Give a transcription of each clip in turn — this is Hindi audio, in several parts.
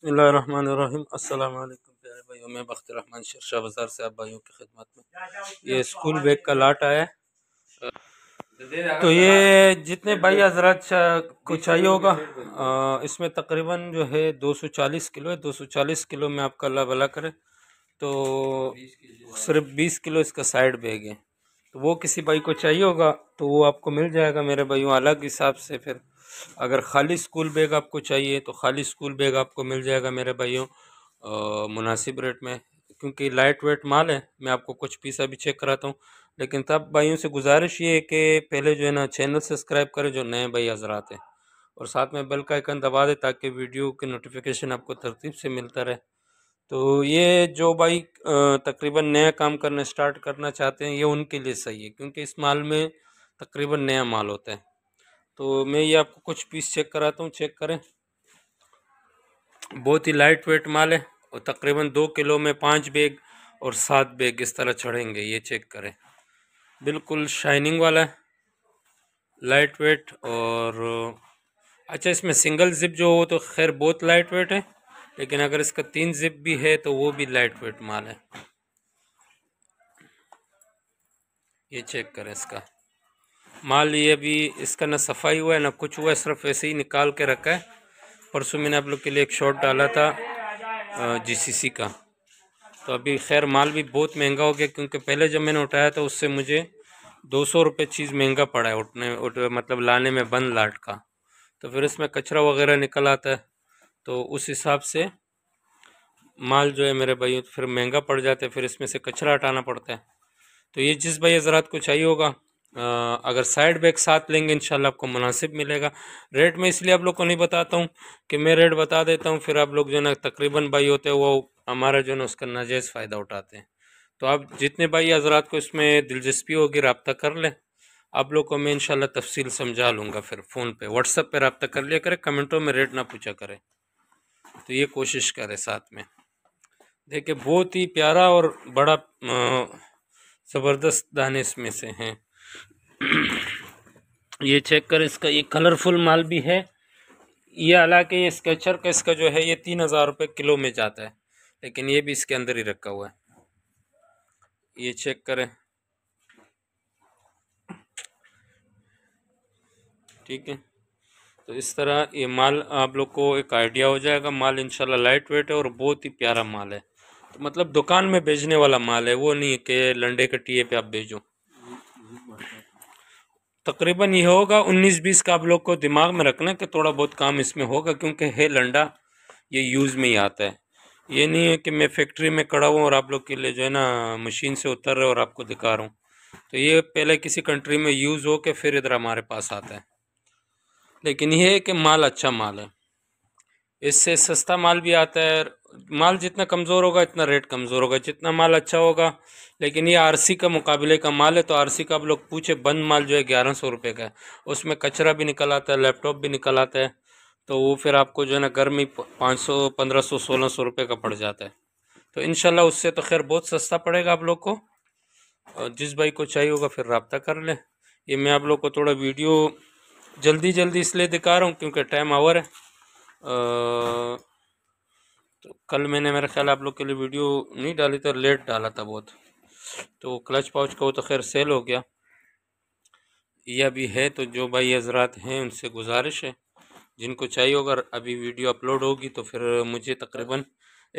अस्सलाम अल्लाम प्यारे भाइयों मैं बख्तर रहमान शरशाह बाज़ार से आप भाइयों की खिदमत में ये स्कूल बैग का लाट आया है तो ये जितने भाई हजरात को चाहिए होगा इसमें तकरीबन जो है 240 किलो है 240 किलो में आपका अल्लाह भला करे तो सिर्फ 20 किलो इसका साइड बैग है तो वो किसी भाई को चाहिए होगा तो वो आपको मिल जाएगा मेरे भाइयों अलग हिसाब से फिर अगर खाली स्कूल बैग आपको चाहिए तो खाली स्कूल बैग आपको मिल जाएगा मेरे भाइयों मुनासिब रेट में क्योंकि लाइट वेट माल है मैं आपको कुछ पीस अभी चेक कराता हूँ लेकिन तब भाइयों से गुजारिश ये है कि पहले जो है ना चैनल सब्सक्राइब करें जो नए भाई हजरात हैं और साथ में बेल का आइकन दबा दें ताकि वीडियो की नोटिफिकेशन आपको तरतीब से मिलता रहे तो ये जो भाई तकरीबन नया काम करना स्टार्ट करना चाहते हैं ये उनके लिए सही है क्योंकि इस माल में तकरीबन नया माल होता है तो मैं ये आपको कुछ पीस चेक कराता हूँ चेक करें बहुत ही लाइट वेट माल है और तकरीबन दो किलो में पाँच बैग और सात बैग इस तरह चढ़ेंगे ये चेक करें बिल्कुल शाइनिंग वाला है लाइट वेट और अच्छा इसमें सिंगल ज़िप जो हो तो खैर बहुत लाइट वेट है लेकिन अगर इसका तीन ज़िप भी है तो वो भी लाइट वेट माल है ये चेक करें इसका माल ये अभी इसका ना सफाई हुआ है ना कुछ हुआ है सिर्फ ऐसे ही निकाल के रखा है परसों मैंने आप लोग के लिए एक शॉट डाला था जीसीसी का तो अभी खैर माल भी बहुत महंगा हो गया क्योंकि पहले जब मैंने उठाया था उससे मुझे दो सौ रुपये चीज़ महंगा पड़ा है उठने उठ मतलब लाने में बंद लाट का तो फिर इसमें कचरा वगैरह निकल आता है तो उस हिसाब से माल जो है मेरे भाई तो फिर महंगा पड़ जाता है फिर इसमें से कचरा हटाना पड़ता है तो ये जिस भाई हज़रात को चाहिए होगा अगर साइड बैग साथ लेंगे इन आपको मुनासिब मिलेगा रेट में इसलिए आप लोग को नहीं बताता हूँ कि मैं रेट बता देता हूँ फिर आप लोग जो है ना तकरीबन भाई होते हैं वो हमारा जो है ना उसका नाजायज़ फ़ायदा उठाते हैं तो आप जितने भाई हजरात को इसमें दिलचस्पी होगी रबता कर लें आप लोग को मैं इनशाला तफसील समझा लूँगा फिर फ़ोन पर व्हाट्सअप पर रबता कर लिया करें कमेंटों में रेट ना पूछा करें तो ये कोशिश करें साथ में देखिए बहुत ही प्यारा और बड़ा ज़बरदस्त दाने इसमें से हैं ये चेक कर इसका ये कलरफुल माल भी है ये हालांकि ये स्केचर का इसका जो है ये तीन हज़ार रुपये किलो में जाता है लेकिन ये भी इसके अंदर ही रखा हुआ है ये चेक करें ठीक है तो इस तरह ये माल आप लोग को एक आइडिया हो जाएगा माल इंशाल्लाह लाइट वेट है और बहुत ही प्यारा माल है तो मतलब दुकान में बेचने वाला माल है वो नहीं कि लंडे के टीए पे आप भेजो तकरीबन ये होगा उन्नीस बीस का आप लोग को दिमाग में रखना कि थोड़ा बहुत काम इसमें होगा क्योंकि है लंडा ये यूज़ में ही आता है ये नहीं है कि मैं फैक्ट्री में कड़ा हूँ और आप लोग के लिए जो है ना मशीन से उतर रहे और आपको दिखा रहा हूँ तो ये पहले किसी कंट्री में यूज़ हो के फिर इधर हमारे पास आता है लेकिन ये है कि माल अच्छा माल है इससे सस्ता माल भी आता है माल जितना कमज़ोर होगा इतना रेट कमज़ोर होगा जितना माल अच्छा होगा लेकिन ये आरसी का मुकाबले का माल है तो आरसी का आप लोग पूछे बंद माल जो है ग्यारह सौ रुपये का है उसमें कचरा भी निकल आता है लैपटॉप भी निकल आता है तो वो फिर आपको जो है ना गर्मी पाँच सौ पंद्रह सौ सोलह सौ रुपये का पड़ जाता है तो इन उससे तो खैर बहुत सस्ता पड़ेगा आप लोग को और जिस भाई को चाहिए होगा फिर रबता कर लें ये मैं आप लोग को थोड़ा वीडियो जल्दी जल्दी इसलिए दिखा रहा हूँ क्योंकि टाइम आवर है आ... तो कल मैंने मेरा ख्याल आप लोग के लिए वीडियो नहीं डाली था लेट डाला था बहुत तो क्लच पाउच का वो तो खैर सेल हो गया यह भी है तो जो भाई हजरात हैं उनसे गुजारिश है जिनको चाहिए अगर अभी वीडियो अपलोड होगी तो फिर मुझे तकरीबन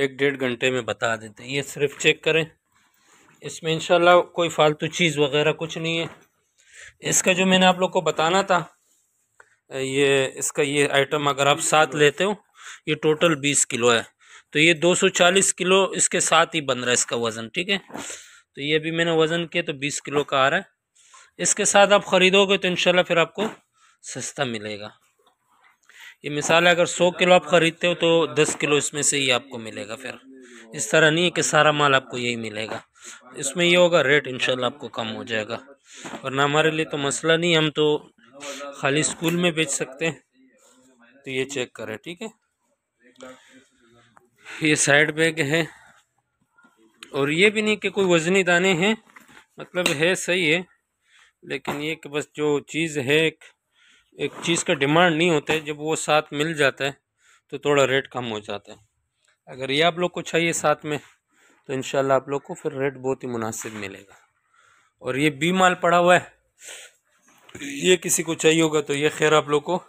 एक डेढ़ घंटे में बता देते हैं ये सिर्फ चेक करें इसमें इंशाल्लाह कोई फालतू चीज़ वगैरह कुछ नहीं है इसका जो मैंने आप लोग को बताना था ये इसका ये आइटम अगर आप साथ लेते हो ये टोटल बीस किलो है तो ये 240 किलो इसके साथ ही बन रहा है इसका वज़न ठीक है तो ये अभी मैंने वज़न किया तो 20 किलो का आ रहा है इसके साथ आप ख़रीदोगे तो इनशाला फिर आपको सस्ता मिलेगा ये मिसाल है अगर 100 किलो आप ख़रीदते हो तो 10 किलो इसमें से ही आपको मिलेगा फिर इस तरह नहीं है कि सारा माल आपको यही मिलेगा इसमें ये होगा रेट इनशाला आपको कम हो जाएगा वरना हमारे लिए तो मसला नहीं हम तो खाली स्कूल में बेच सकते हैं तो ये चेक करें ठीक है ये साइड बैग है और ये भी नहीं कि कोई वजनी दाने हैं मतलब है सही है लेकिन ये कि बस जो चीज़ है एक, एक चीज़ का डिमांड नहीं होता है जब वो साथ मिल जाता है तो थोड़ा रेट कम हो जाता है अगर ये आप लोग को चाहिए साथ में तो इन आप लोग को फिर रेट बहुत ही मुनासिब मिलेगा और ये बी माल पड़ा हुआ है ये किसी को चाहिए होगा तो ये खैर आप लोग को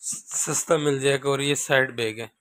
सस्ता मिल जाएगा और ये साइड बैग है